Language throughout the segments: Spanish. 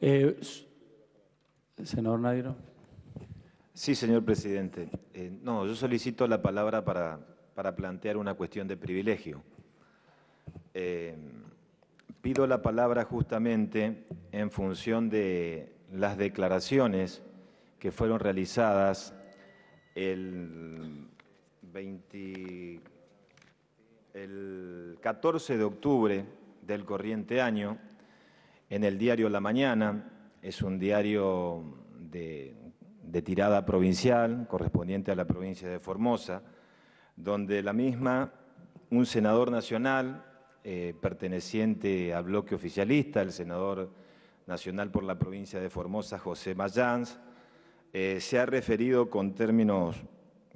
Eh, senador Sí, señor presidente. Eh, no, yo solicito la palabra para, plantear una cuestión de privilegio. Eh, pido la palabra justamente en función de las declaraciones que fueron realizadas el, el 14 de octubre del corriente año en el diario La Mañana, es un diario de, tirada provincial, correspondiente a la provincia de Formosa, donde la misma, un senador nacional eh, perteneciente al bloque oficialista, el senador nacional por la provincia de Formosa, José Mayans, eh, se ha referido con términos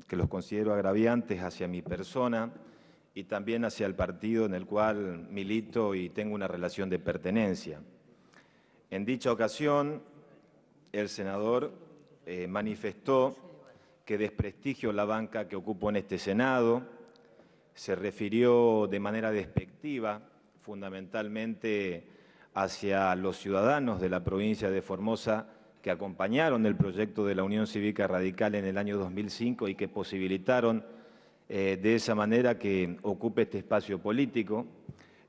que los considero agraviantes hacia mi persona y también hacia el partido en el cual milito y tengo una relación de pertenencia. En dicha ocasión, el senador eh, manifestó que desprestigio la banca que ocupó en este Senado, se refirió de manera despectiva fundamentalmente hacia los ciudadanos de la provincia de Formosa que acompañaron el proyecto de la Unión Cívica Radical en el año 2005 y que posibilitaron eh, de esa manera que ocupe este espacio político.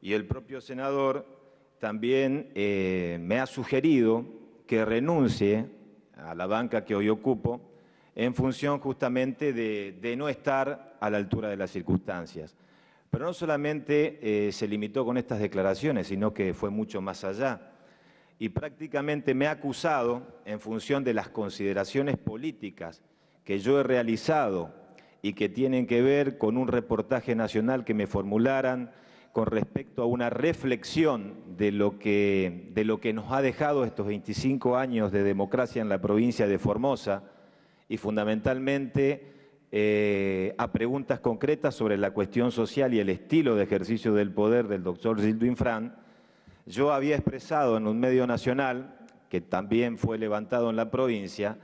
Y el propio senador también eh, me ha sugerido que renuncie a la banca que hoy ocupo en función justamente de, no estar a la altura de las circunstancias. Pero no solamente eh, se limitó con estas declaraciones, sino que fue mucho más allá. Y prácticamente me ha acusado, en función de las consideraciones políticas que yo he realizado y que tienen que ver con un reportaje nacional que me formularan con respecto a una reflexión de lo que, de lo que nos ha dejado estos 25 años de democracia en la provincia de Formosa y fundamentalmente eh, a preguntas concretas sobre la cuestión social y el estilo de ejercicio del poder del doctor Gildo Infran, yo había expresado en un medio nacional, que también fue levantado en la provincia,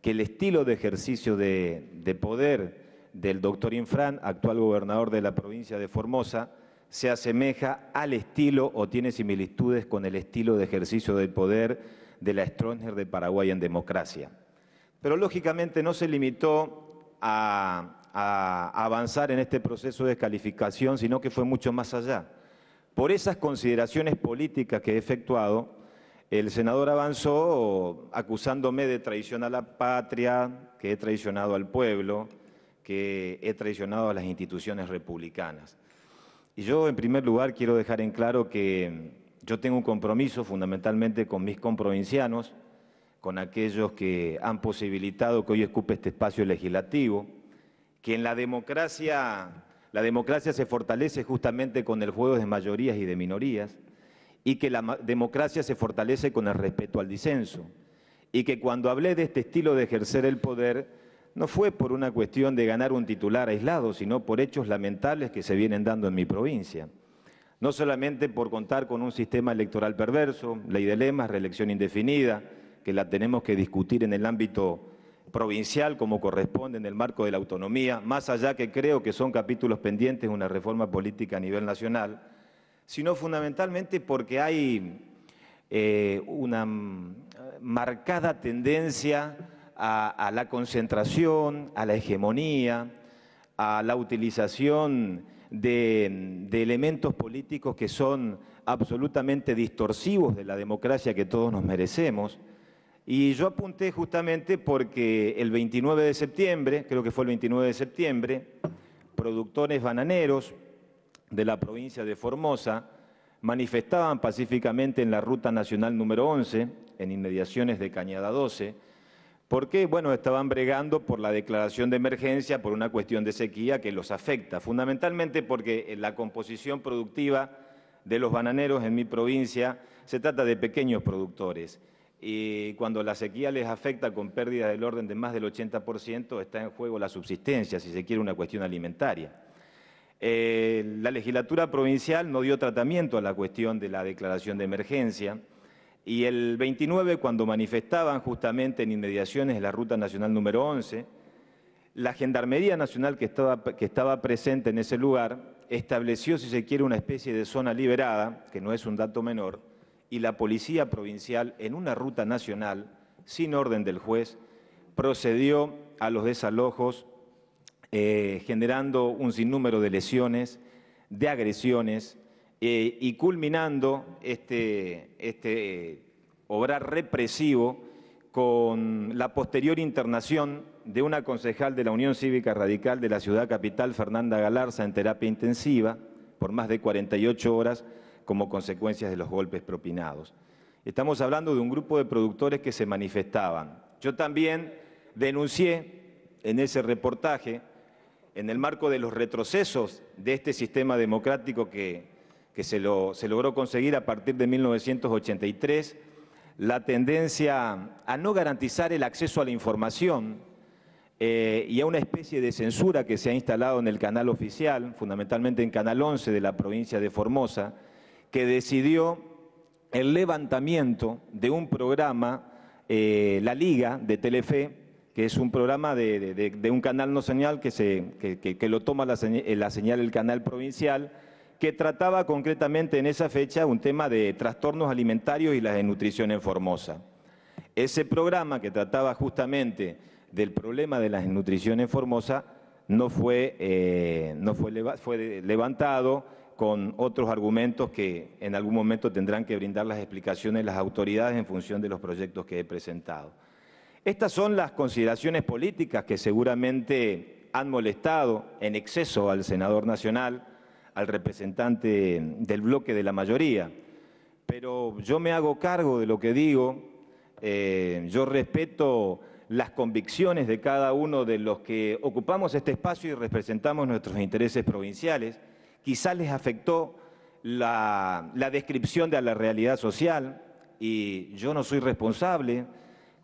que el estilo de ejercicio de, de poder del doctor Infran, actual gobernador de la provincia de Formosa, se asemeja al estilo o tiene similitudes con el estilo de ejercicio del poder de la Stroessner de Paraguay en democracia. Pero lógicamente no se limitó a, a avanzar en este proceso de descalificación, sino que fue mucho más allá. Por esas consideraciones políticas que he efectuado, el senador avanzó acusándome de traición a la patria, que he traicionado al pueblo, que he traicionado a las instituciones republicanas. Y yo, en primer lugar, quiero dejar en claro que yo tengo un compromiso fundamentalmente con mis comprovincianos, con aquellos que han posibilitado que hoy escupe este espacio legislativo, que en la democracia, la democracia se fortalece justamente con el juego de mayorías y de minorías, y que la democracia se fortalece con el respeto al disenso, y que cuando hablé de este estilo de ejercer el poder, no fue por una cuestión de ganar un titular aislado, sino por hechos lamentables que se vienen dando en mi provincia. No solamente por contar con un sistema electoral perverso, ley de lemas, reelección indefinida, que la tenemos que discutir en el ámbito provincial como corresponde en el marco de la autonomía, más allá que creo que son capítulos pendientes de una reforma política a nivel nacional, sino fundamentalmente porque hay eh, una mm, marcada tendencia a, la concentración, a la hegemonía, a la utilización de, de, elementos políticos que son absolutamente distorsivos de la democracia que todos nos merecemos. Y yo apunté justamente porque el 29 de septiembre, creo que fue el 29 de septiembre, productores bananeros de la provincia de Formosa manifestaban pacíficamente en la Ruta Nacional número 11, en inmediaciones de Cañada 12, qué? bueno, estaban bregando por la declaración de emergencia, por una cuestión de sequía que los afecta, fundamentalmente porque la composición productiva de los bananeros en mi provincia se trata de pequeños productores. Y cuando la sequía les afecta con pérdidas del orden de más del 80%, está en juego la subsistencia, si se quiere, una cuestión alimentaria. Eh, la legislatura provincial no dio tratamiento a la cuestión de la declaración de emergencia y el 29, cuando manifestaban justamente en inmediaciones la Ruta Nacional número 11, la Gendarmería Nacional que estaba, que estaba presente en ese lugar estableció, si se quiere, una especie de zona liberada, que no es un dato menor, y la Policía Provincial, en una ruta nacional, sin orden del juez, procedió a los desalojos, eh, generando un sinnúmero de lesiones, de agresiones, eh, y culminando este, este eh, obrar represivo con la posterior internación de una concejal de la Unión Cívica Radical de la ciudad capital, Fernanda Galarza, en terapia intensiva por más de 48 horas como consecuencia de los golpes propinados. Estamos hablando de un grupo de productores que se manifestaban. Yo también denuncié en ese reportaje, en el marco de los retrocesos de este sistema democrático que que se, logró conseguir a partir de 1983, la tendencia a no garantizar el acceso a la información eh, y a una especie de censura que se ha instalado en el canal oficial, fundamentalmente en Canal 11 de la provincia de Formosa, que decidió el levantamiento de un programa, eh, La Liga de Telefe, que es un programa de, un canal no señal que, se, que, lo toma la señal, la señal del canal provincial, que trataba concretamente en esa fecha un tema de trastornos alimentarios y la desnutrición en Formosa. Ese programa que trataba justamente del problema de la desnutrición en Formosa no fue, eh, no fue levantado con otros argumentos que en algún momento tendrán que brindar las explicaciones las autoridades en función de los proyectos que he presentado. Estas son las consideraciones políticas que seguramente han molestado en exceso al senador nacional, al representante del bloque de la mayoría. Pero yo me hago cargo de lo que digo, eh, yo respeto las convicciones de cada uno de los que ocupamos este espacio y representamos nuestros intereses provinciales. Quizás les afectó la, la, descripción de la realidad social y yo no soy responsable,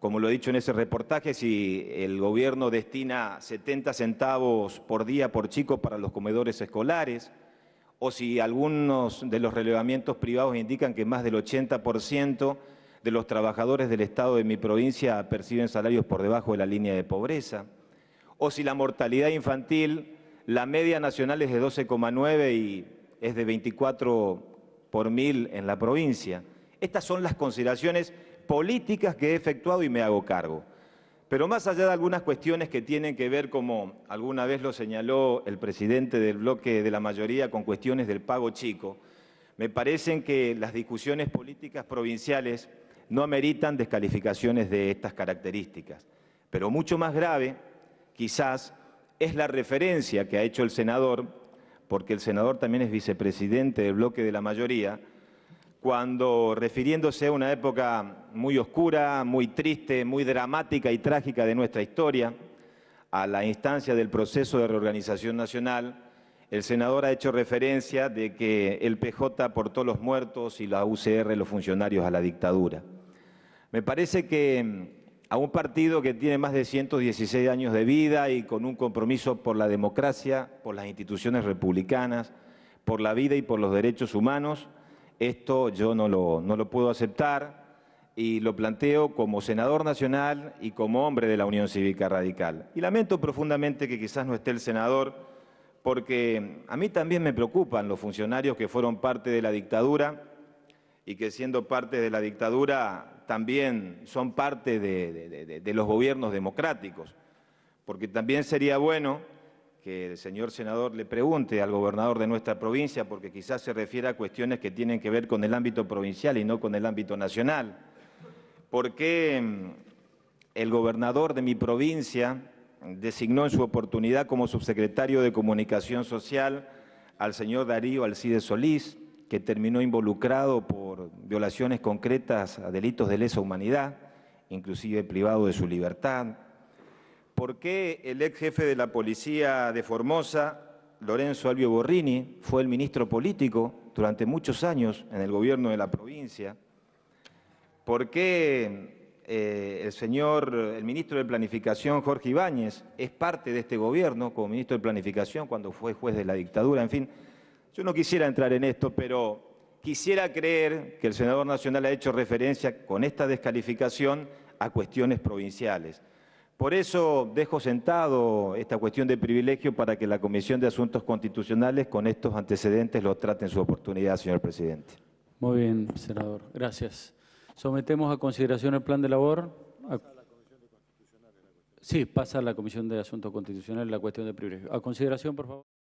como lo he dicho en ese reportaje, si el gobierno destina 70 centavos por día por chico para los comedores escolares o si algunos de los relevamientos privados indican que más del 80% de los trabajadores del Estado de mi provincia perciben salarios por debajo de la línea de pobreza, o si la mortalidad infantil, la media nacional es de 12,9 y es de 24 por mil en la provincia. Estas son las consideraciones políticas que he efectuado y me hago cargo. Pero más allá de algunas cuestiones que tienen que ver, como alguna vez lo señaló el presidente del bloque de la mayoría, con cuestiones del pago chico, me parecen que las discusiones políticas provinciales no ameritan descalificaciones de estas características. Pero mucho más grave, quizás, es la referencia que ha hecho el senador, porque el senador también es vicepresidente del bloque de la mayoría, cuando, refiriéndose a una época muy oscura, muy triste, muy dramática y trágica de nuestra historia, a la instancia del proceso de reorganización nacional, el senador ha hecho referencia de que el PJ aportó los muertos y la UCR los funcionarios a la dictadura. Me parece que a un partido que tiene más de 116 años de vida y con un compromiso por la democracia, por las instituciones republicanas, por la vida y por los derechos humanos, esto yo no lo, no lo puedo aceptar y lo planteo como senador nacional y como hombre de la Unión Cívica Radical. Y lamento profundamente que quizás no esté el senador, porque a mí también me preocupan los funcionarios que fueron parte de la dictadura y que siendo parte de la dictadura también son parte de, de los gobiernos democráticos, porque también sería bueno que el señor senador le pregunte al gobernador de nuestra provincia, porque quizás se refiera a cuestiones que tienen que ver con el ámbito provincial y no con el ámbito nacional. ¿Por qué mm, el gobernador de mi provincia designó en su oportunidad como subsecretario de Comunicación Social al señor Darío Alcide Solís, que terminó involucrado por violaciones concretas a delitos de lesa humanidad, inclusive privado de su libertad, por qué el ex jefe de la policía de Formosa, Lorenzo Albio Borrini, fue el ministro político durante muchos años en el gobierno de la provincia, por qué eh, el señor, el ministro de Planificación, Jorge Ibáñez, es parte de este gobierno como ministro de Planificación cuando fue juez de la dictadura, en fin, yo no quisiera entrar en esto, pero quisiera creer que el senador nacional ha hecho referencia con esta descalificación a cuestiones provinciales. Por eso dejo sentado esta cuestión de privilegio para que la Comisión de Asuntos Constitucionales con estos antecedentes lo trate en su oportunidad, señor presidente. Muy bien, senador. Gracias. Sometemos a consideración el plan de labor. Sí, pasa a la Comisión de Asuntos Constitucionales la cuestión de privilegio. A consideración, por favor.